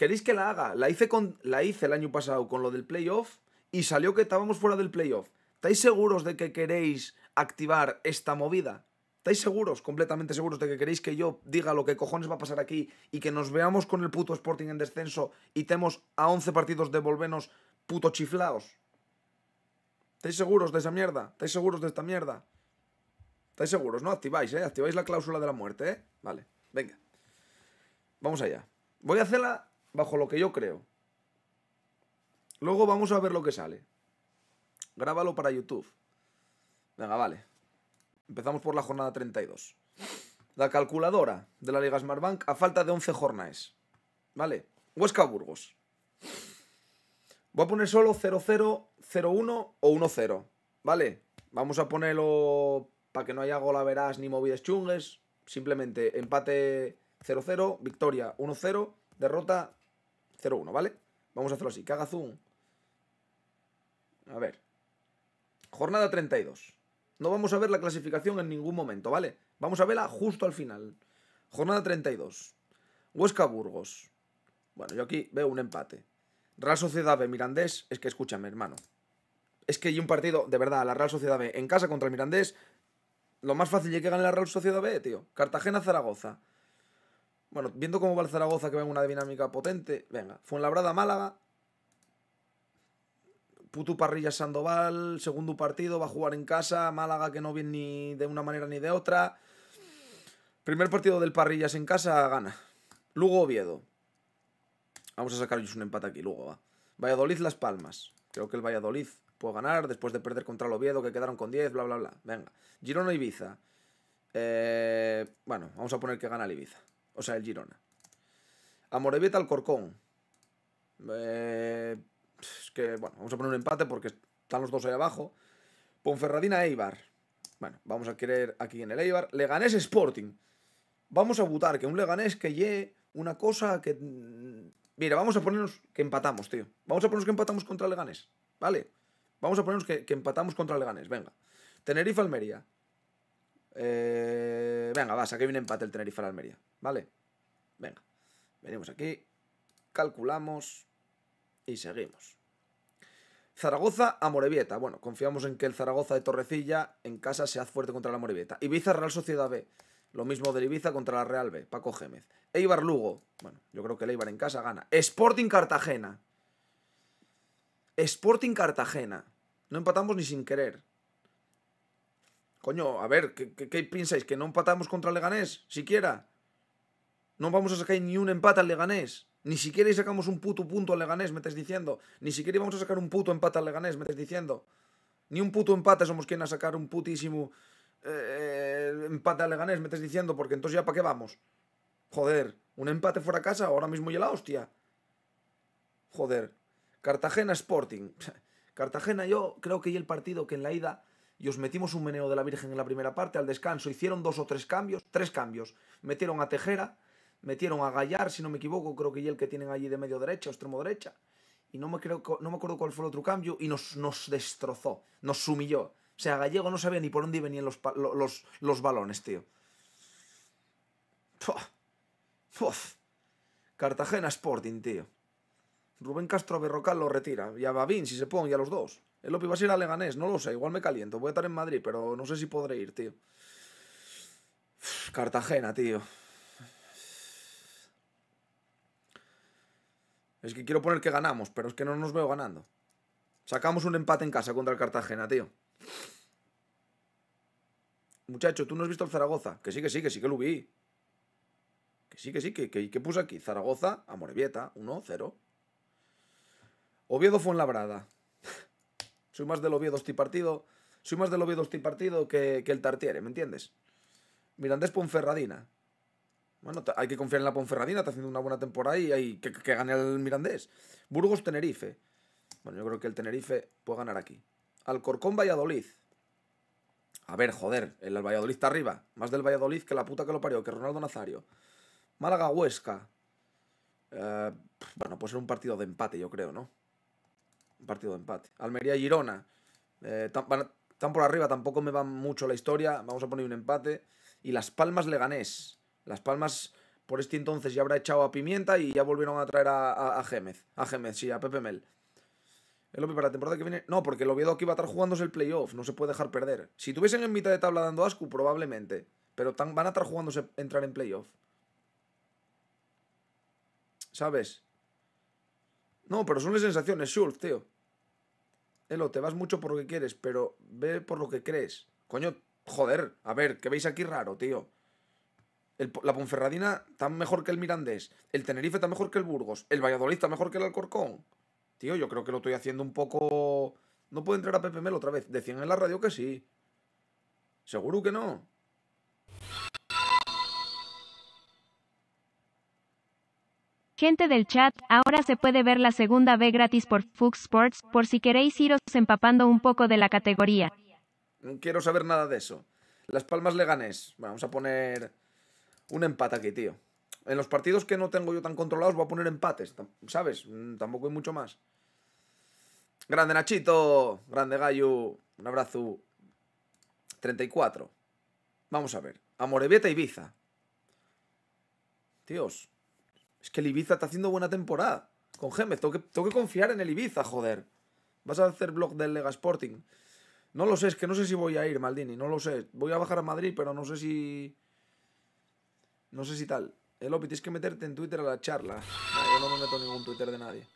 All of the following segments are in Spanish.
¿Queréis que la haga? La hice, con, la hice el año pasado con lo del playoff y salió que estábamos fuera del playoff. ¿Estáis seguros de que queréis activar esta movida? ¿Estáis seguros, completamente seguros de que queréis que yo diga lo que cojones va a pasar aquí y que nos veamos con el puto Sporting en descenso y tenemos a 11 partidos de volvernos puto chiflados? ¿Estáis seguros de esa mierda? ¿Estáis seguros de esta mierda? ¿Estáis seguros, no? Activáis, ¿eh? Activáis la cláusula de la muerte, ¿eh? Vale, venga. Vamos allá. Voy a hacerla bajo lo que yo creo. Luego vamos a ver lo que sale. Grábalo para YouTube. Venga, vale. Empezamos por la jornada 32. La calculadora de la Liga Smartbank a falta de 11 jornadas. ¿Vale? Huesca Burgos. Voy a poner solo 0-0, 0-1 o 1-0. ¿Vale? Vamos a ponerlo para que no haya golaveras ni movidas chungues. Simplemente empate 0-0, victoria 1-0, derrota 0-1, ¿vale? Vamos a hacerlo así, que haga zoom. A ver. Jornada 32. No vamos a ver la clasificación en ningún momento, ¿vale? Vamos a verla justo al final. Jornada 32. Huesca Burgos. Bueno, yo aquí veo un empate. Real Sociedad B Mirandés, es que escúchame, hermano. Es que hay un partido, de verdad, la Real Sociedad B en casa contra el Mirandés. Lo más fácil es que gane la Real Sociedad B, tío. Cartagena-Zaragoza. Bueno, viendo cómo va el Zaragoza, que ven una dinámica potente. Venga, Fuenlabrada, Málaga. Putu Parrilla Sandoval, segundo partido, va a jugar en casa. Málaga que no viene ni de una manera ni de otra. Primer partido del Parrillas en casa, gana. Lugo Oviedo. Vamos a sacarles un empate aquí, Lugo va. Valladolid Las Palmas. Creo que el Valladolid puede ganar después de perder contra el Oviedo, que quedaron con 10, bla, bla, bla. Venga. Girona Ibiza. Eh, bueno, vamos a poner que gana el Ibiza. O sea, el Girona. Amorebieta Alcorcón. Eh, es que, bueno, vamos a poner un empate porque están los dos ahí abajo. Ponferradina Eibar. Bueno, vamos a querer aquí en el Eibar. Leganés Sporting. Vamos a votar que un Leganés que lleve una cosa que... Mm, mira, vamos a ponernos que empatamos, tío. Vamos a ponernos que empatamos contra Leganés. ¿Vale? Vamos a ponernos que, que empatamos contra Leganés. Venga. Tenerife Almería. Eh, venga, vas, aquí viene empate el Tenerife al Almería, ¿vale? Venga, venimos aquí, calculamos y seguimos. Zaragoza a Morevieta. Bueno, confiamos en que el Zaragoza de Torrecilla en casa se hace fuerte contra la Morevieta. Ibiza Real Sociedad B. Lo mismo del Ibiza contra la Real B. Paco Gémez. Eibar Lugo. Bueno, yo creo que el Eibar en casa gana. Sporting Cartagena. Sporting Cartagena. No empatamos ni sin querer. Coño, a ver, ¿qué, pensáis? ¿Que no empatamos contra Leganés? ¿Siquiera? No vamos a sacar ni un empate al Leganés. Ni siquiera sacamos un puto punto al Leganés, me estás diciendo. Ni siquiera íbamos a sacar un puto empate al Leganés, me estás diciendo. Ni un puto empate somos quienes a sacar un putísimo eh, empate al Leganés, me estás diciendo, porque entonces ya para qué vamos. Joder, un empate fuera casa, ahora mismo ya la hostia. Joder. Cartagena Sporting. Cartagena yo creo que y el partido que en la ida y os metimos un meneo de la Virgen en la primera parte, al descanso hicieron dos o tres cambios, tres cambios, metieron a Tejera, metieron a Gallar, si no me equivoco, creo que y el que tienen allí de medio derecha o extremo derecha, y no me, creo, no me acuerdo cuál fue el otro cambio, y nos, nos destrozó, nos sumilló. O sea, Gallego no sabía ni por dónde venían los, los, balones, tío. Cartagena Sporting, tío. Rubén Castro Berrocal lo retira. Y a Babín, si se pone, y a los dos. El Opi va a ir a Leganés, no lo sé, igual me caliento. Voy a estar en Madrid, pero no sé si podré ir, tío. Cartagena, tío. Es que quiero poner que ganamos, pero es que no nos veo ganando. Sacamos un empate en casa contra el Cartagena, tío. Muchacho, ¿tú no has visto el Zaragoza? Que sí, que sí, que sí que lo vi. Que sí, que sí, que, que, puse aquí. Zaragoza, Amorebieta, 1-0. Oviedo fue en brada. Soy más del Oviedo este partido. Soy más del Oviedo partido que, el Tartiere, ¿me entiendes? Mirandés Ponferradina. Bueno, hay que confiar en la Ponferradina, está haciendo una buena temporada y hay que, que, gane el Mirandés. Burgos Tenerife. Bueno, yo creo que el Tenerife puede ganar aquí. Alcorcón Valladolid. A ver, joder, el Valladolid está arriba. Más del Valladolid que la puta que lo parió, que Ronaldo Nazario. Málaga Huesca. Eh, bueno, puede ser un partido de empate, yo creo, ¿no? partido de empate. Almería Girona. Eh, están por arriba, tampoco me va mucho la historia. Vamos a poner un empate. Y Las Palmas Leganés. Las Palmas por este entonces ya habrá echado a Pimienta y ya volvieron a traer a, a, a Gémez. A Gémez, sí, a Pepe Mel. El que para la temporada que viene. No, porque lo Oviedo aquí va a estar jugándose el playoff. No se puede dejar perder. Si tuviesen en mitad de tabla dando asco, probablemente. Pero van a estar jugándose entrar en playoff. ¿Sabes? No, pero son las sensaciones, Schultz, tío. Elo, te vas mucho por lo que quieres, pero ve por lo que crees. Coño, joder, a ver, ¿qué veis aquí raro, tío? la Ponferradina está mejor que el Mirandés, el Tenerife está mejor que el Burgos, el Valladolid está mejor que el Alcorcón. Tío, yo creo que lo estoy haciendo un poco... No puedo entrar a Pepe Mel otra vez. Decían en la radio que sí. Seguro que no. Gente del chat, ahora se puede ver la segunda B gratis por Fox Sports, por si queréis iros empapando un poco de la categoría. No quiero saber nada de eso. Las Palmas le vamos a poner un empate aquí, tío. En los partidos que no tengo yo tan controlados voy a poner empates, ¿sabes? Mm, tampoco hay mucho más. Grande Nachito, grande Gallo, un abrazo. 34. Vamos a ver. Amorebieta Ibiza. Dios, es que el Ibiza está haciendo buena temporada. Con Gémez, tengo que, confiar en el Ibiza, joder. ¿Vas a hacer blog del Lega Sporting? No lo sé, es que no sé si voy a ir, Maldini, no lo sé. Voy a bajar a Madrid, pero no sé si... No sé si tal. El eh, Opi, tienes que meterte en Twitter a la charla. No, yo no me meto en ningún Twitter de nadie.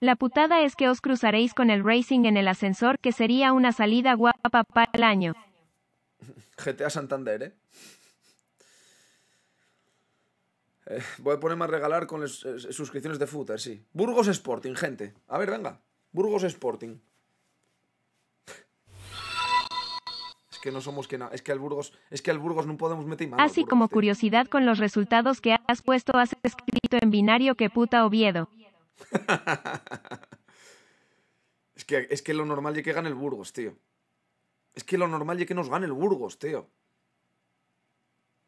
La putada es que os cruzaréis con el Racing en el ascensor, que sería una salida guapa para el año. GTA Santander, ¿eh? Eh, voy a ponerme a regalar con las eh, suscripciones de footer, sí. Burgos Sporting, gente. A ver, venga. Burgos Sporting. Es que no somos que nada. Es que al Burgos, es que al Burgos no podemos meter más. Así como curiosidad con los resultados que has puesto, has escrito en binario que puta Oviedo. es, que, es que lo normal es que gane el Burgos, tío. Es que lo normal es que nos gane el Burgos, tío.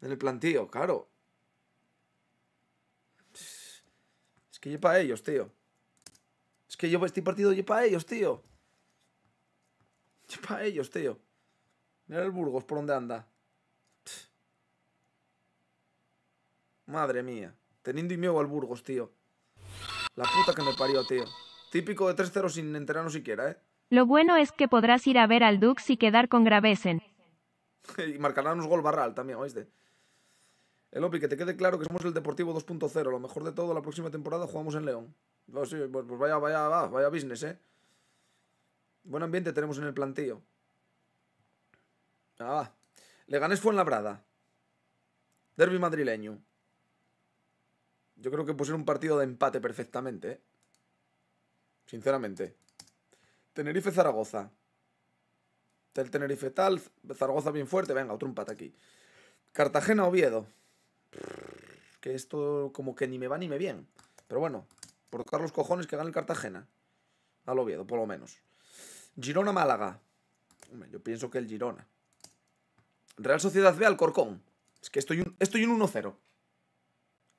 En el plantillo, claro. que yo para ellos, tío. Es que yo estoy partido yo a ellos, tío. Yo a ellos, tío. Mira el Burgos por donde anda. Madre mía. Teniendo y miedo al Burgos, tío. La puta que me parió, tío. Típico de 3-0 sin enterarnos siquiera, ¿eh? Lo bueno es que podrás ir a ver al Dux y quedar con Gravesen. y marcarán un gol barral también, ¿oíste? El Opi, que te quede claro que somos el Deportivo 2.0. Lo mejor de todo, la próxima temporada jugamos en León. Pues, pues, pues, vaya, vaya, va, vaya business, ¿eh? Buen ambiente tenemos en el plantillo. Ah, va. Leganés fue en brada. Derby madrileño. Yo creo que pusieron un partido de empate perfectamente, ¿eh? Sinceramente. Tenerife-Zaragoza. El Tenerife tal, Zaragoza bien fuerte. Venga, otro empate aquí. Cartagena-Oviedo que esto como que ni me va ni me bien. Pero bueno, por tocar los cojones que gane el Cartagena. Al Oviedo, por lo menos. Girona-Málaga. Yo pienso que el Girona. Real Sociedad B al Corcón. Es que estoy un, estoy 1-0.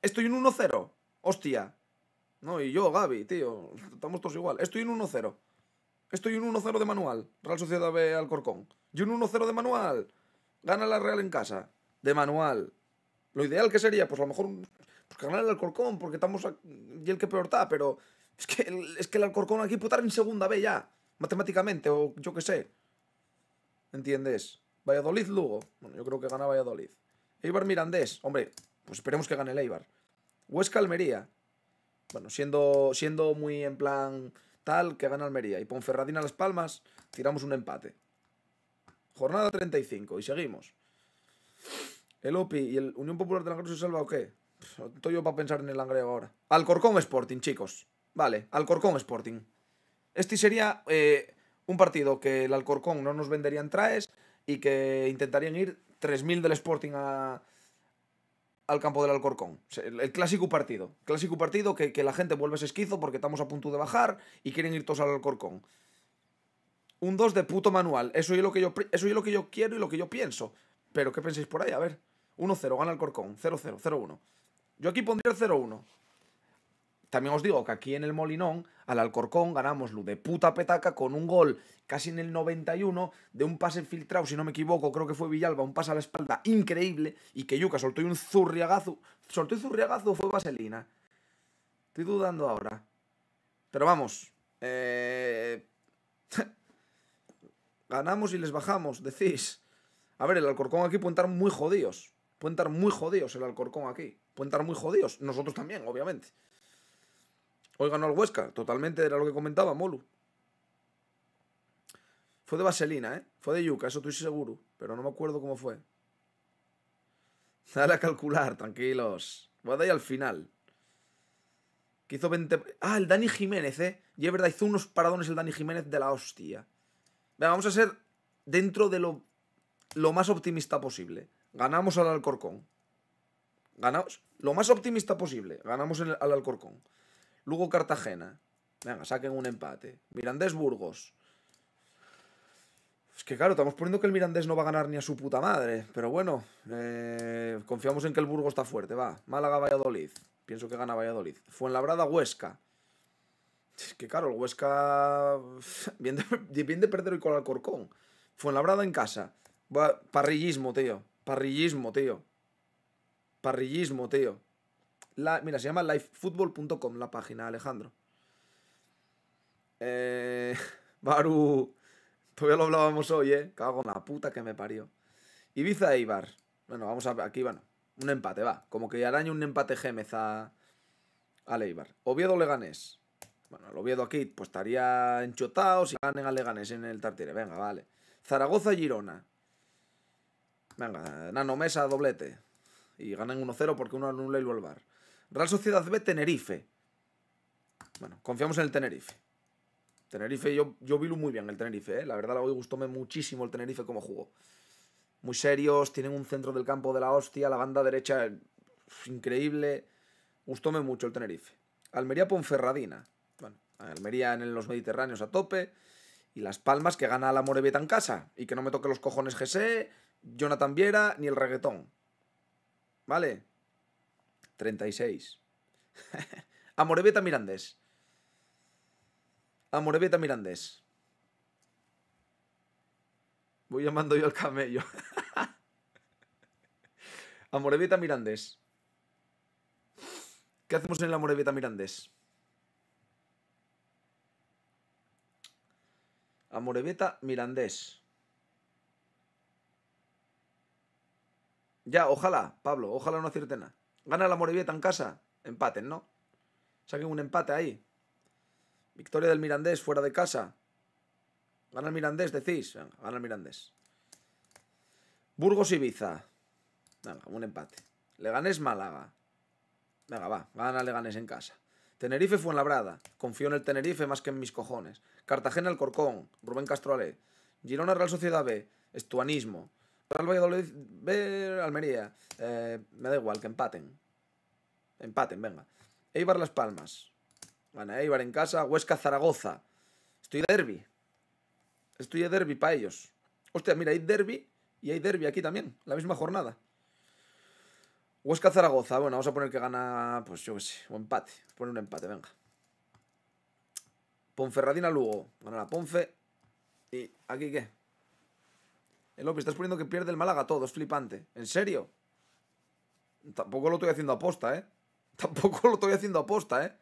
Estoy en 1-0. Hostia. No, y yo, Gaby, tío. Estamos todos igual. Estoy en 1-0. Estoy en 1-0 de manual. Real Sociedad B al Corcón. Y un 1-0 de manual. Gana la Real en casa. De manual. Lo ideal que sería, pues a lo mejor que pues, ganar el Alcorcón, porque estamos y el que peor está, pero es que, el, es que Alcorcón aquí puede en segunda B ya, matemáticamente, o yo qué sé. ¿Entiendes? Valladolid Lugo. Bueno, yo creo que gana Valladolid. Eibar Mirandés. Hombre, pues esperemos que gane el Eibar. Huesca Almería. Bueno, siendo, siendo muy en plan tal que gana Almería. Y a Las Palmas, tiramos un empate. Jornada 35 y seguimos. ¿El OPI y el Unión Popular de Langreo se salva o qué? estoy yo para pensar en el Langreo ahora. Alcorcón Sporting, chicos. Vale, Alcorcón Sporting. Este sería eh, un partido que el Alcorcón no nos venderían traes y que intentarían ir 3.000 del Sporting al campo del Alcorcón. El clásico partido. Clásico partido que, la gente vuelve a esquizo porque estamos a punto de bajar y quieren ir todos al Alcorcón. Un 2 de puto manual. Eso es, lo que yo, eso es lo que yo quiero y lo que yo pienso. Pero ¿qué pensáis por ahí? A ver. 1-0, gana Alcorcón, Corcón, 0-0, 0-1. Yo aquí pondría el 0-1. También os digo que aquí en el Molinón, al Alcorcón, ganamos lo de puta petaca con un gol casi en el 91 de un pase filtrado, si no me equivoco, creo que fue Villalba, un pase a la espalda increíble y que Yuka soltó un zurriagazo. ¿Soltó un zurriagazo o fue Vaselina? Estoy dudando ahora. Pero vamos. Eh, ganamos y les bajamos, decís. A ver, el Alcorcón aquí puede estar muy jodidos. Pueden estar muy jodidos el Alcorcón aquí. Pueden estar muy jodidos. Nosotros también, obviamente. Hoy ganó el Huesca. Totalmente era lo que comentaba Molu. Fue de vaselina, ¿eh? Fue de yuca, eso estoy seguro. Pero no me acuerdo cómo fue. Dale a calcular, tranquilos. Voy a dar ahí al final. Que hizo 20... Ah, el Dani Jiménez, ¿eh? Y es verdad, hizo unos paradones el Dani Jiménez de la hostia. Venga, vamos a ser dentro de lo, lo más optimista posible ganamos al Alcorcón. Ganamos lo más optimista posible, ganamos al Alcorcón. Lugo Cartagena. Venga, saquen un empate. Mirandés Burgos. Es que claro, estamos poniendo que el Mirandés no va a ganar ni a su puta madre. Pero bueno, eh, confiamos en que el Burgos está fuerte. Va, Málaga, Valladolid. Pienso que gana Valladolid. Fuenlabrada, Huesca. Es que claro, el Huesca... Bien de, perder hoy con el Alcorcón. Fuenlabrada en casa. parrillismo, tío. Parrillismo, tío. Parrillismo, tío. La, mira, se llama lifefootball.com la página, Alejandro. Eh, Baru. Todavía lo hablábamos hoy, ¿eh? Cago en la puta que me parió. Ibiza e eibar Bueno, vamos a ver. Aquí, bueno. Un empate, va. Como que araña un empate Gémez a, a Oviedo Leganés. Bueno, el Oviedo aquí pues estaría enchotado si ganen a Leganés en el Tartiere. Venga, vale. Zaragoza Girona. Venga, Nano Mesa, doblete. Y ganan 1-0 porque uno anula y al Real Sociedad B, Tenerife. Bueno, confiamos en el Tenerife. Tenerife, yo, yo vi muy bien el Tenerife, eh. La verdad, hoy gustóme muchísimo el Tenerife como jugó. Muy serios, tienen un centro del campo de la hostia, la banda derecha increíble. Gustóme mucho el Tenerife. Almería Ponferradina. Bueno, Almería en los Mediterráneos a tope. Y Las Palmas que gana la Morebeta en casa. Y que no me toque los cojones GC Jonathan Viera ni el reggaetón. ¿Vale? 36. Amorebeta Mirandés. Amorebeta Mirandés. Voy llamando yo al camello. Amorebeta Mirandés. ¿Qué hacemos en la Amorebeta Mirandés? Amorebeta Mirandés. Ya, ojalá, Pablo, ojalá no acierte Gana la Morevieta en casa, empaten, ¿no? Saquen un empate ahí. Victoria del Mirandés fuera de casa. Gana el Mirandés, decís. gana el Mirandés. Burgos Ibiza. Venga, un empate. Leganés Málaga. Venga, va, gana Leganés en casa. Tenerife fue en Fuenlabrada. Confío en el Tenerife más que en mis cojones. Cartagena Alcorcón. Rubén Castroalé. Girona Real Sociedad B. Estuanismo. Real Almería. Eh, me da igual, que empaten. Empaten, venga. Eibar Las Palmas. Gana Eibar en casa. Huesca Zaragoza. Estoy de derby. Estoy de derby para ellos. Hostia, mira, hay derby y hay derby aquí también. La misma jornada. Huesca Zaragoza. Bueno, vamos a poner que gana, pues yo qué sé, un empate. pone un empate, venga. Ponferradina Lugo. Gana la Ponfe. ¿Y aquí qué? El eh, López, estás poniendo que pierde el Málaga todo, es flipante. ¿En serio? Tampoco lo estoy haciendo aposta, ¿eh? Tampoco lo estoy haciendo aposta, ¿eh?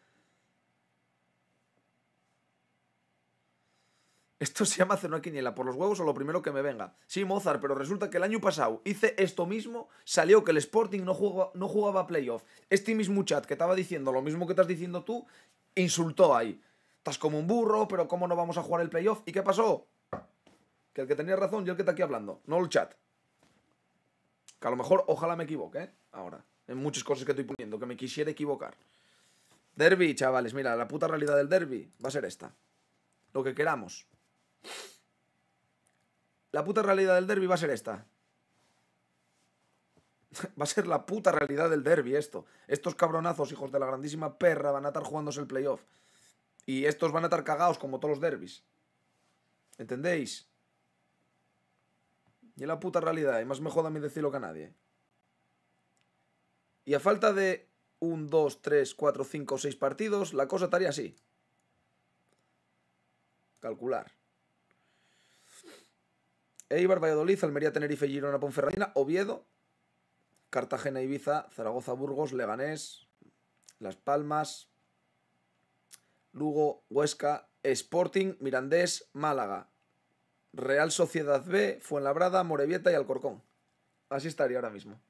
Esto se llama hacer una quiniela por los huevos o lo primero que me venga. Sí, Mozart, pero resulta que el año pasado hice esto mismo, salió que el Sporting no jugaba, no jugaba playoff. Este mismo chat que estaba diciendo lo mismo que estás diciendo tú, insultó ahí. Estás como un burro, pero ¿cómo no vamos a jugar el playoff? ¿Y qué pasó? que el que tenía razón yo el que está aquí hablando, no el chat. Que a lo mejor, ojalá me equivoque, ¿eh? Ahora, en muchas cosas que estoy poniendo, que me quisiera equivocar. Derby, chavales, mira, la puta realidad del derby va a ser esta. Lo que queramos. La puta realidad del derby va a ser esta. va a ser la puta realidad del derby esto. Estos cabronazos, hijos de la grandísima perra, van a estar jugándose el playoff. Y estos van a estar cagados como todos los derbis. ¿Entendéis? Y la puta realidad, y más me joda a mí decirlo que a nadie. Y a falta de un, 2, 3, 4, 5, seis partidos, la cosa estaría así. Calcular. Eibar, Valladolid, Almería, Tenerife, Girona, Ponferradina, Oviedo, Cartagena, Ibiza, Zaragoza, Burgos, Leganés, Las Palmas, Lugo, Huesca, Sporting, Mirandés, Málaga, Real Sociedad B, Fuenlabrada, Morevieta y Alcorcón. Así estaría ahora mismo.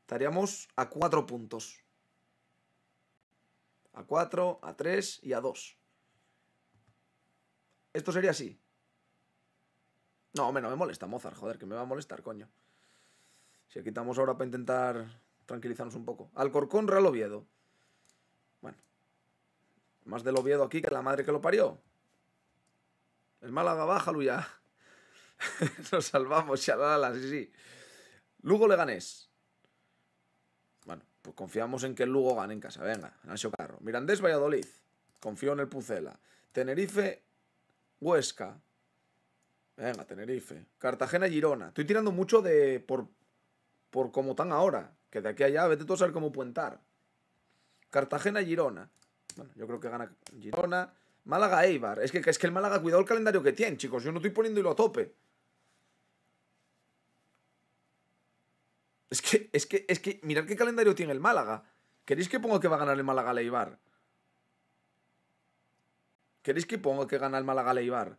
Estaríamos a cuatro puntos. A cuatro, a tres y a dos. Esto sería así. No, hombre, no me molesta Mozart, joder, que me va a molestar, coño. Si quitamos ahora para intentar tranquilizarnos un poco. Alcorcón, Real Oviedo. Bueno. Más del Oviedo aquí que la madre que lo parió. El Málaga, baja, ya. Nos salvamos, shalala, sí, sí. Lugo Leganés. Bueno, pues confiamos en que el Lugo gane en casa. Venga, Nacho Carro. Mirandés Valladolid. Confío en el Pucela. Tenerife Huesca. Venga, Tenerife. Cartagena Girona. Estoy tirando mucho de por, por como tan ahora. Que de aquí a allá, vete tú a saber cómo puentar. Cartagena Girona. Bueno, yo creo que gana Girona. Málaga e Eibar. Es que, es que el Málaga, cuidado el calendario que tiene, chicos. Yo no estoy poniendo hilo a tope. Es que, es que, es que, mirad qué calendario tiene el Málaga. ¿Queréis que ponga que va a ganar el Málaga Leibar? ¿Queréis que ponga que gana el Málaga eibar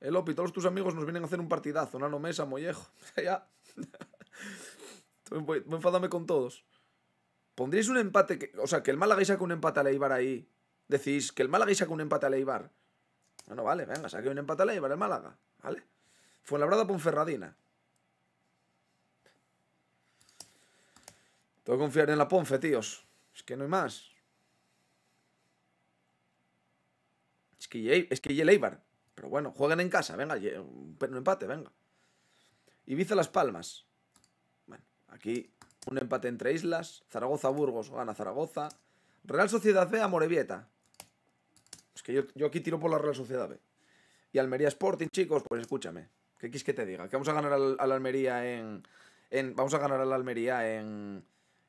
El eh, Opi, todos tus amigos nos vienen a hacer un partidazo. Nano Mesa, Mollejo. ya. Voy, voy enfadame con todos. ¿Pondréis un empate? Que, o sea, que el Málaga y saque un empate a Leibar ahí. Decís que el Málaga y saque un empate a Leibar. Bueno, vale, venga, saque un empate a Leibar el Málaga. ¿Vale? Fuenlabrada Ponferradina. Tengo que confiar en la Ponfe, tíos. Es que no hay más. Es que, es que Leibar. Pero bueno, jueguen en casa, venga, un empate, venga. Ibiza Las Palmas. Bueno, aquí un empate entre islas. Zaragoza-Burgos gana Zaragoza. Real Sociedad B a Es que yo, aquí tiro por la Real Sociedad B. Y Almería Sporting, chicos, pues escúchame. ¿Qué quieres que te diga? Que vamos a ganar al, Almería en, Vamos a ganar al Almería en.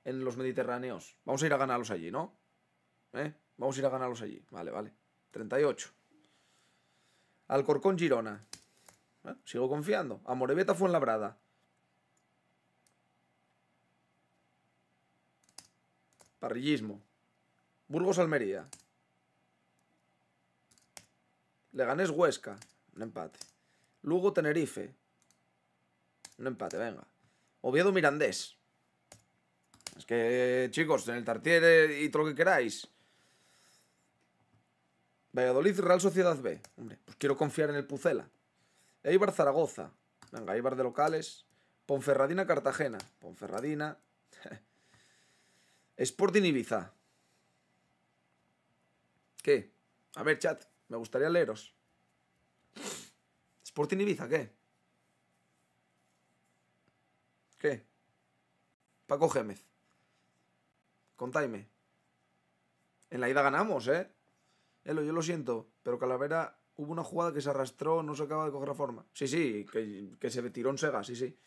En los Mediterráneos. Vamos a ir a ganarlos allí, ¿no? ¿Eh? Vamos a ir a ganarlos allí. Vale, vale. 38. Alcorcón Girona. ¿Eh? Sigo confiando. A Morevieta labrada Parrillismo. Burgos-Almería. Leganés-Huesca. Un empate. Lugo-Tenerife. Un empate, venga. Oviedo-Mirandés. Es que, chicos, en el Tartiere y todo lo que queráis. Valladolid, Real Sociedad B. Hombre, pues quiero confiar en el Pucela. Eibar, Zaragoza. Venga, Eibar de locales. Ponferradina, Cartagena. Ponferradina. Sporting Ibiza. ¿Qué? A ver, chat, me gustaría leeros. ¿Sporting Ibiza qué? ¿Qué? Paco Gémez. Contadme. En la ida ganamos, ¿eh? Elo, yo lo siento, pero Calavera hubo una jugada que se arrastró, no se acaba de coger la forma. Sí, sí, que, que se tiró en Sega, sí, sí.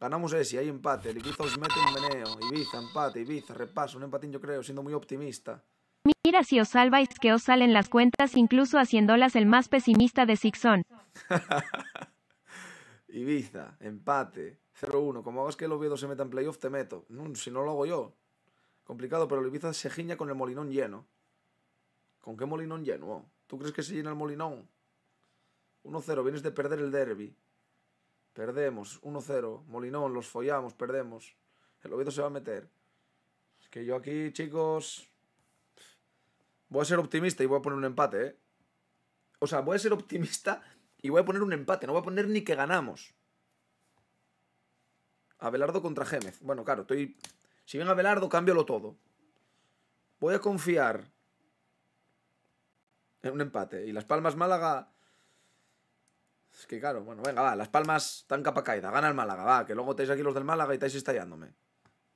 Ganamos ese, hay empate. Ibiza os mete un meneo. Ibiza, empate, Ibiza, repaso. Un empatín yo creo, siendo muy optimista. Mira si os salváis que os salen las cuentas, incluso haciéndolas el más pesimista de Sixon. Ibiza, empate, 0-1. Como hagas que el Oviedo se meta en playoff, te meto. Mm, si no lo hago yo. Complicado, pero el Ibiza se giña con el molinón lleno. ¿Con qué molinón lleno? ¿Tú crees que se llena el molinón? 1-0, vienes de perder el derby. Perdemos 1-0. Molinón, los follamos, perdemos. El Oviedo se va a meter. Es que yo aquí, chicos. Voy a ser optimista y voy a poner un empate, ¿eh? O sea, voy a ser optimista y voy a poner un empate. No voy a poner ni que ganamos. Abelardo contra Gémez. Bueno, claro, estoy. Si bien Abelardo, cámbialo todo. Voy a confiar en un empate. Y Las Palmas Málaga es que claro, bueno, venga, va, Las Palmas tan capa caída, gana el Málaga, va, que luego tenéis aquí los del Málaga y estáis estallándome.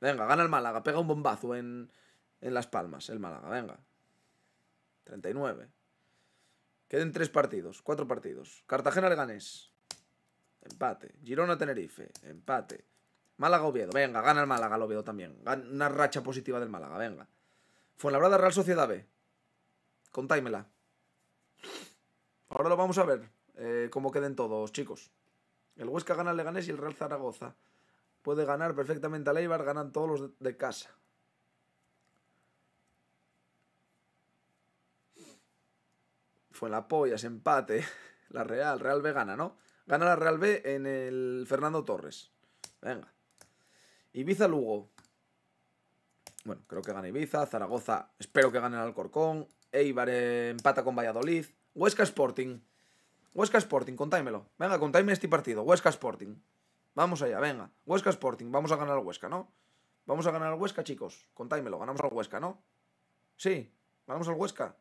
Venga, gana el Málaga, pega un bombazo en, Las Palmas, el Málaga, venga. 39. Queden tres partidos, cuatro partidos. Cartagena Leganés, empate. Girona Tenerife, empate. Málaga Oviedo, venga, gana el Málaga el Oviedo también. Una racha positiva del Málaga, venga. Fuenlabrada Real Sociedad B. Contáimela. Ahora lo vamos a ver. Eh, como cómo queden todos, chicos. El Huesca gana al Leganés y el Real Zaragoza. Puede ganar perfectamente al Eibar, ganan todos los de, casa. Fue la ese empate. La Real, Real B gana, ¿no? Gana la Real B en el Fernando Torres. Venga. Ibiza-Lugo. Bueno, creo que gana Ibiza. Zaragoza, espero que gane el Alcorcón. Eibar empata con Valladolid. Huesca Sporting. Huesca Sporting, contáimelo. Venga, contáime este partido. Huesca Sporting. Vamos allá, venga. Huesca Sporting, vamos a ganar al Huesca, ¿no? Vamos a ganar al Huesca, chicos. Contáimelo, ganamos al Huesca, ¿no? Sí, ganamos al Huesca.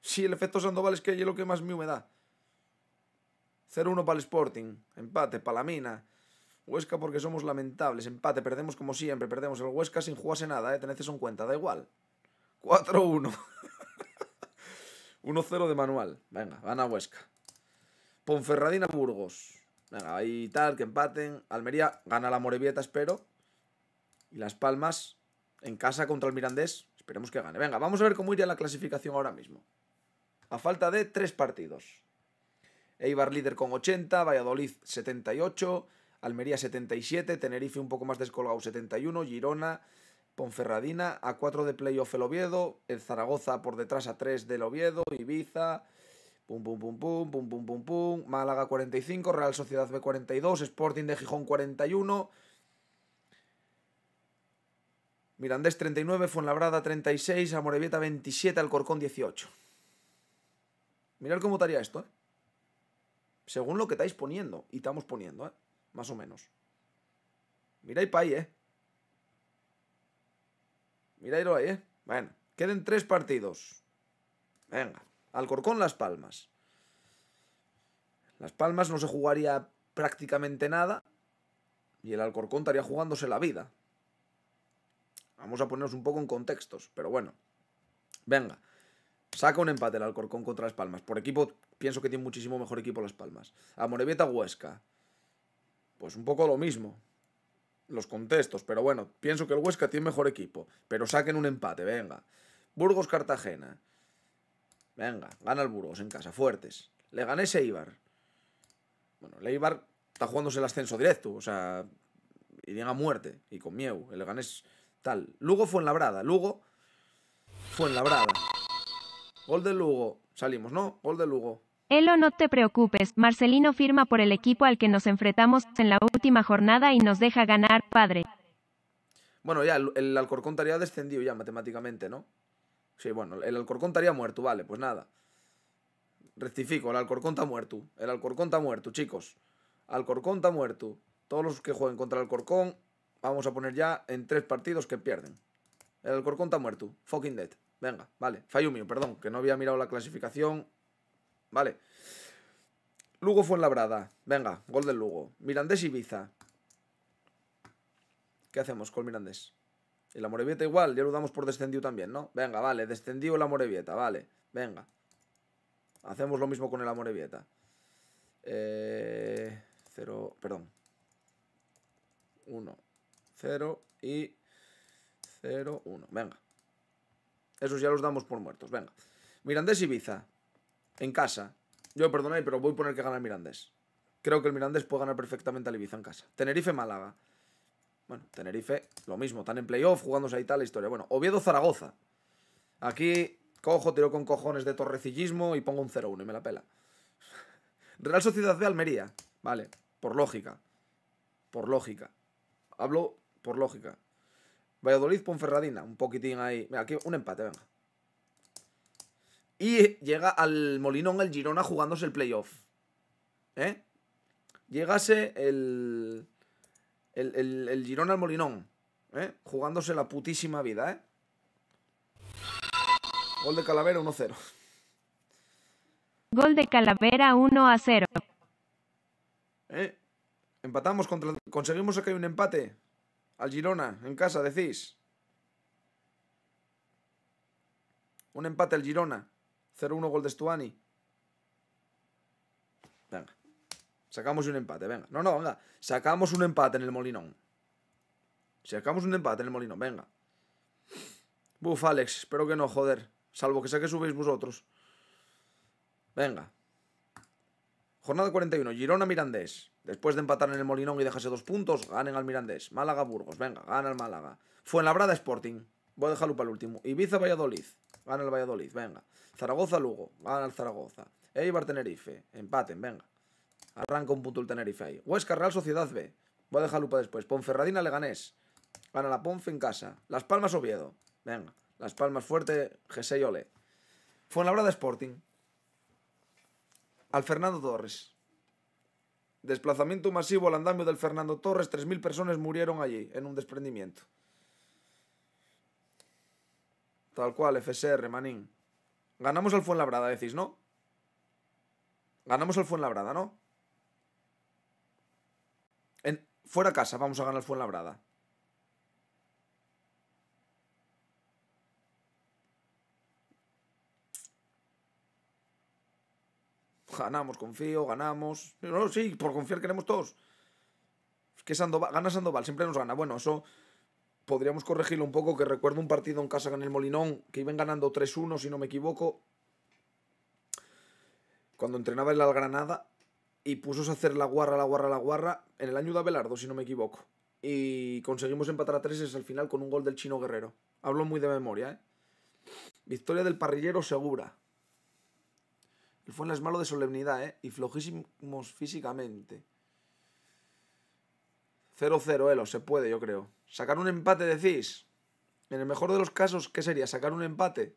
Sí, el efecto Sandoval es que es lo que más me humedad, 0-1 para el Sporting, empate para la mina. Huesca porque somos lamentables, empate, perdemos como siempre, perdemos el Huesca sin jugarse nada, ¿eh? tened eso en cuenta, da igual. 4-1. 1-0 de manual. Venga, gana Huesca. Ponferradina Burgos. Venga, ahí tal, que empaten. Almería gana la Morevieta, espero. Y Las Palmas en casa contra el Mirandés. Esperemos que gane. Venga, vamos a ver cómo iría la clasificación ahora mismo. A falta de tres partidos. Eibar líder con 80, Valladolid 78, Almería 77, Tenerife un poco más descolgado 71, Girona Ponferradina a 4 de playoff el Oviedo, el Zaragoza por detrás a 3 del Oviedo, Ibiza, pum pum pum pum, pum pum pum pum, Málaga 45, Real Sociedad B 42, Sporting de Gijón 41, Mirandés 39, Fuenlabrada 36, Amorebieta 27, Alcorcón 18. Mirad cómo estaría esto, ¿eh? Según lo que estáis poniendo, y estamos poniendo, ¿eh? Más o menos. y para ahí, ¿eh? Miradlo ahí, ¿eh? Bueno, queden tres partidos. Venga, Alcorcón Las Palmas. Las Palmas no se jugaría prácticamente nada y el Alcorcón estaría jugándose la vida. Vamos a ponernos un poco en contextos, pero bueno. Venga, saca un empate el Alcorcón contra Las Palmas. Por equipo, pienso que tiene muchísimo mejor equipo Las Palmas. Amorebieta Huesca. Pues un poco lo mismo los contextos, pero bueno, pienso que el Huesca tiene mejor equipo, pero saquen un empate, venga. Burgos-Cartagena. Venga, gana el Burgos en casa, fuertes. Le gané ese Ibar. Bueno, Ibar está jugándose el ascenso directo, o sea, iría a muerte, y con miedo, el Leganés tal. Lugo fue en la brada, Lugo fue en brada, Gol de Lugo, salimos, ¿no? Gol de Lugo. Elo no te preocupes, Marcelino firma por el equipo al que nos enfrentamos en la última jornada y nos deja ganar, padre. Bueno, ya, el, Alcorcón estaría descendido ya matemáticamente, ¿no? Sí, bueno, el Alcorcón estaría muerto, vale, pues nada. Rectifico, el Alcorcón está muerto. El Alcorcón está muerto, chicos. Alcorcón está muerto. Todos los que jueguen contra el Alcorcón, vamos a poner ya en tres partidos que pierden. El Alcorcón está muerto. Fucking dead. Venga, vale. Fayumio, perdón, que no había mirado la clasificación. Vale. Lugo fue en brada Venga, gol del Lugo. Mirandés Ibiza. ¿Qué hacemos con Mirandés? El la igual, ya lo damos por descendido también, ¿no? Venga, vale, descendido la Morevieta, vale. Venga. Hacemos lo mismo con el Amorevieta. Eh, cero, perdón. Uno, cero y cero, uno. Venga. Esos ya los damos por muertos, venga. Mirandés Ibiza en casa. Yo perdoné, pero voy a poner que gana el Mirandés. Creo que el Mirandés puede ganar perfectamente al Ibiza en casa. Tenerife-Málaga. Bueno, Tenerife, lo mismo. Están en playoff, jugándose ahí tal la historia. Bueno, Oviedo-Zaragoza. Aquí cojo, tiro con cojones de torrecillismo y pongo un 0-1 y me la pela. Real Sociedad de Almería. Vale, por lógica. Por lógica. Hablo por lógica. Valladolid-Ponferradina. Un poquitín ahí. aquí un empate, venga. Y llega al Molinón el Girona jugándose el playoff. ¿Eh? Llegase el, el, Girona al Molinón. ¿Eh? Jugándose la putísima vida, ¿eh? Gol de Calavera 1-0. Gol de Calavera 1-0. ¿Eh? Empatamos contra... Conseguimos que un empate. Al Girona, en casa, decís. Un empate al Girona. 0-1 gol de Stuani. Venga. Sacamos un empate, venga. No, no, venga. Sacamos un empate en el Molinón. Sacamos un empate en el Molinón, venga. Buf, Alex, espero que no, joder. Salvo que sea que subéis vosotros. Venga. Jornada 41, Girona Mirandés. Después de empatar en el Molinón y dejarse dos puntos, ganen al Mirandés. Málaga Burgos, venga, gana el Málaga. Fuenlabrada Sporting. Voy a dejarlo para el último. Ibiza Valladolid. Gana el Valladolid, venga. Zaragoza Lugo. Gana el Zaragoza. Eibar Tenerife. Empaten, venga. Arranca un punto el Tenerife ahí. Huesca Real Sociedad B. Voy a dejarlo para después. Ponferradina Leganés. Gana la Ponfe en casa. Las Palmas Oviedo. Venga. Las Palmas fuerte. en la Ole. de Sporting. Al Fernando Torres. Desplazamiento masivo al andamio del Fernando Torres. 3.000 personas murieron allí en un desprendimiento. Tal cual, FSR, manín. Ganamos al Fuenlabrada, decís, ¿no? Ganamos al Fuenlabrada, ¿no? En, fuera casa, vamos a ganar al Fuenlabrada. Ganamos, confío, ganamos. No, sí, por confiar queremos todos. Es que Sandoval, gana Sandoval, siempre nos gana. Bueno, eso podríamos corregirlo un poco, que recuerdo un partido en casa con el Molinón, que iban ganando 3-1, si no me equivoco, cuando entrenaba en la Granada, y puso a hacer la guarra, la guarra, la guarra, en el año de Abelardo, si no me equivoco. Y conseguimos empatar a 3 al final con un gol del chino guerrero. Hablo muy de memoria, ¿eh? Victoria del parrillero segura. El las malo de solemnidad, ¿eh? Y flojísimos físicamente. 0-0, Elo, se puede, yo creo. Sacar un empate, decís. En el mejor de los casos, ¿qué sería? ¿Sacar un empate?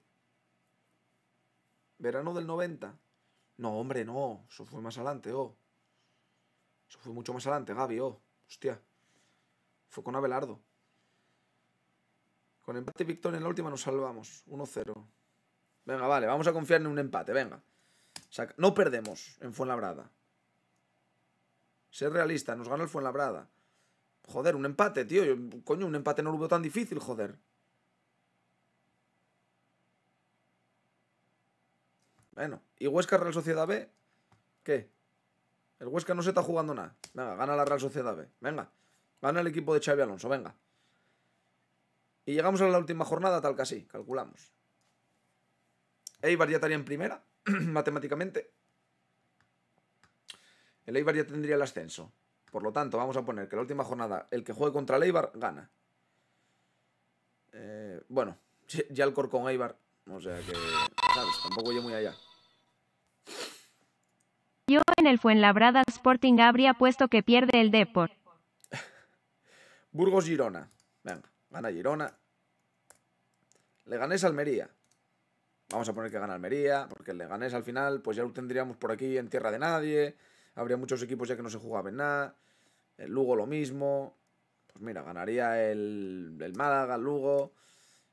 ¿Verano del 90? No, hombre, no. Eso fue más adelante, oh. Eso fue mucho más adelante, Gaby, oh. Hostia. Fue con Abelardo. Con empate y victoria en la última nos salvamos. 1-0. Venga, vale, vamos a confiar en un empate, venga. no perdemos en Fuenlabrada. Ser realista, nos gana el Fuenlabrada. Joder, un empate, tío. coño, un empate no lo veo tan difícil, joder. Bueno, ¿y Huesca Real Sociedad B? ¿Qué? El Huesca no se está jugando nada. Venga, gana la Real Sociedad B. Venga, gana el equipo de Xavi Alonso, venga. Y llegamos a la última jornada tal que así, calculamos. Eibar ya estaría en primera, matemáticamente. El Eibar ya tendría el ascenso. Por lo tanto, vamos a poner que la última jornada, el que juegue contra el Eibar, gana. Eh, bueno, ya el Corcón Eibar, o sea que, ¿sabes? Tampoco yo muy allá. Yo en el Fuenlabrada Sporting habría puesto que pierde el Deport. Burgos Girona. Venga, gana Girona. Le Leganés Almería. Vamos a poner que gana Almería, porque el Leganés al final, pues ya lo tendríamos por aquí en tierra de nadie habría muchos equipos ya que no se en nada. El eh, Lugo lo mismo. Pues mira, ganaría el, Málaga, el Lugo.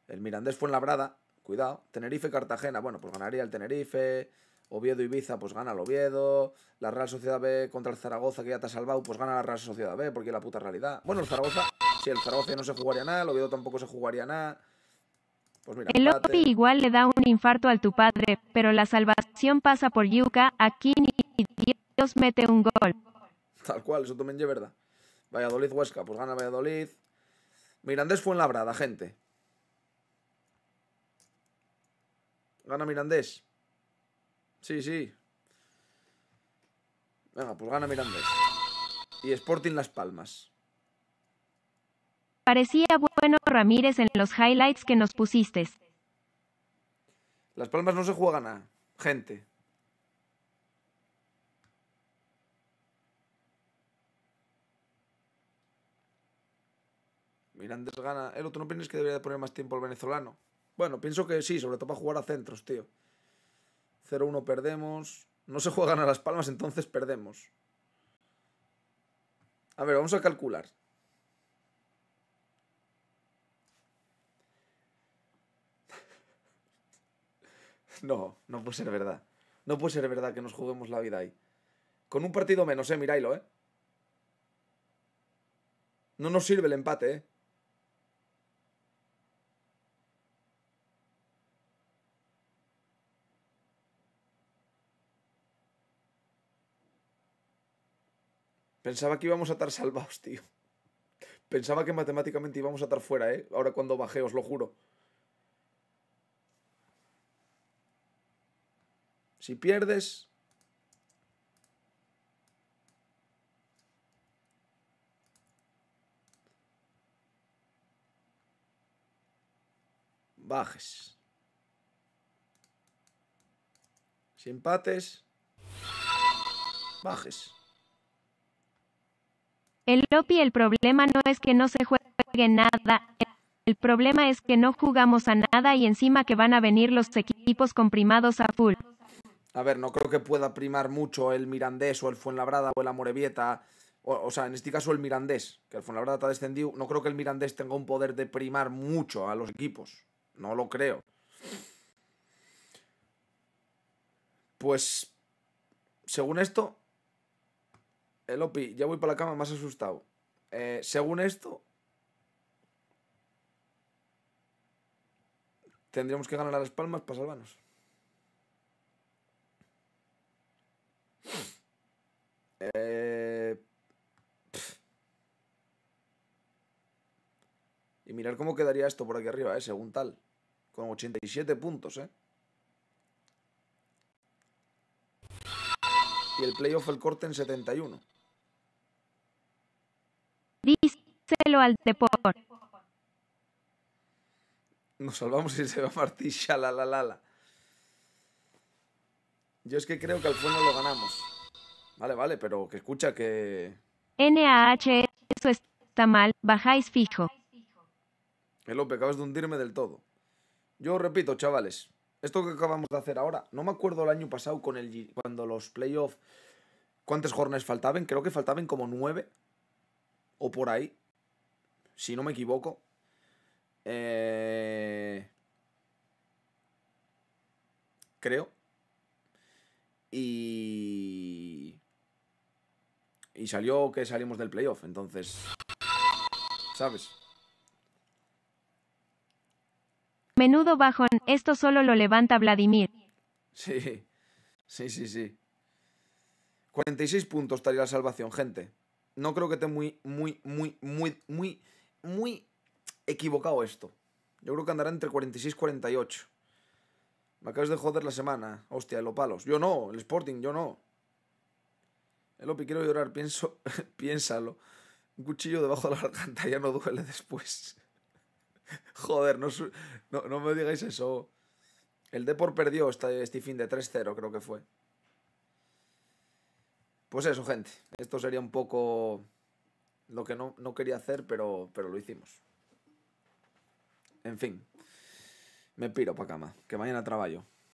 El Mirandés fue en la brada. Cuidado. Tenerife, Cartagena. Bueno, pues ganaría el Tenerife. Oviedo, Ibiza, pues gana el Oviedo. La Real Sociedad B contra el Zaragoza, que ya te ha salvado, pues gana la Real Sociedad B, porque es la puta realidad. Bueno, el Zaragoza, si el Zaragoza no se jugaría nada, el Oviedo tampoco se jugaría nada. Pues mira, el Lopi igual le da un infarto al tu padre, pero la salvación pasa por Yuka, aquí y Dios mete un gol. Tal cual, eso también es verdad. Valladolid Huesca, pues gana Valladolid. Mirandés fue en Labrada, gente. Gana Mirandés. Sí, sí. Venga, pues gana Mirandés. Y Sporting Las Palmas. Parecía bueno Ramírez en los highlights que nos pusiste. Las Palmas no se juegan a gente. Mirandés gana. El otro, ¿no piensas que debería poner más tiempo al venezolano? Bueno, pienso que sí, sobre todo para jugar a centros, tío. 0-1 perdemos. No se juegan a las palmas, entonces perdemos. A ver, vamos a calcular. No, no puede ser verdad. No puede ser verdad que nos juguemos la vida ahí. Con un partido menos, eh, miráilo, eh. No nos sirve el empate, eh. Pensaba que íbamos a estar salvados, tío. Pensaba que matemáticamente íbamos a estar fuera, ¿eh? Ahora cuando bajé, os lo juro. Si pierdes... Bajes. Si empates... Bajes. El Lopi, el problema no es que no se juegue nada, el problema es que no jugamos a nada y encima que van a venir los equipos comprimados a full. A ver, no creo que pueda primar mucho el Mirandés o el Fuenlabrada o el Amorebieta. O, sea, en este caso el Mirandés, que el Fuenlabrada está descendido. No creo que el Mirandés tenga un poder de primar mucho a los equipos. No lo creo. Pues, según esto, el eh, Lopi, ya voy para la cama más asustado. Eh, según esto, tendríamos que ganar a Las Palmas para salvarnos. Eh, y mirar cómo quedaría esto por aquí arriba, eh, según tal. Con 87 puntos, ¿eh? Y el playoff el corte en 71. al deporte. Nos salvamos si se va a la la la. Yo es que creo que al fondo lo ganamos. Vale, vale, pero que escucha que... NAH, eso está mal, bajáis fijo. El acabas de hundirme del todo. Yo repito, chavales, esto que acabamos de hacer ahora, no me acuerdo el año pasado con el cuando los playoffs, cuántas jornadas faltaban, creo que faltaban como nueve o por ahí si no me equivoco. Eh, creo. Y... Y salió que salimos del playoff, entonces... ¿Sabes? Menudo bajón, esto solo lo levanta Vladimir. Sí, sí, sí, sí. 46 puntos estaría la salvación, gente. No creo que esté muy, muy, muy, muy, muy muy equivocado esto. Yo creo que andará entre 46 y 48. Me acabas de joder la semana. Hostia, los palos. Yo no, el Sporting, yo no. El Opi quiero llorar, pienso, piénsalo. Un cuchillo debajo de la garganta ya no duele después. Joder, no, me digáis eso. El Depor perdió este fin de 3-0, creo que fue. Pues eso, gente. Esto sería un poco lo que no, quería hacer, pero, pero lo hicimos. En fin, me piro para cama, que mañana trabajo.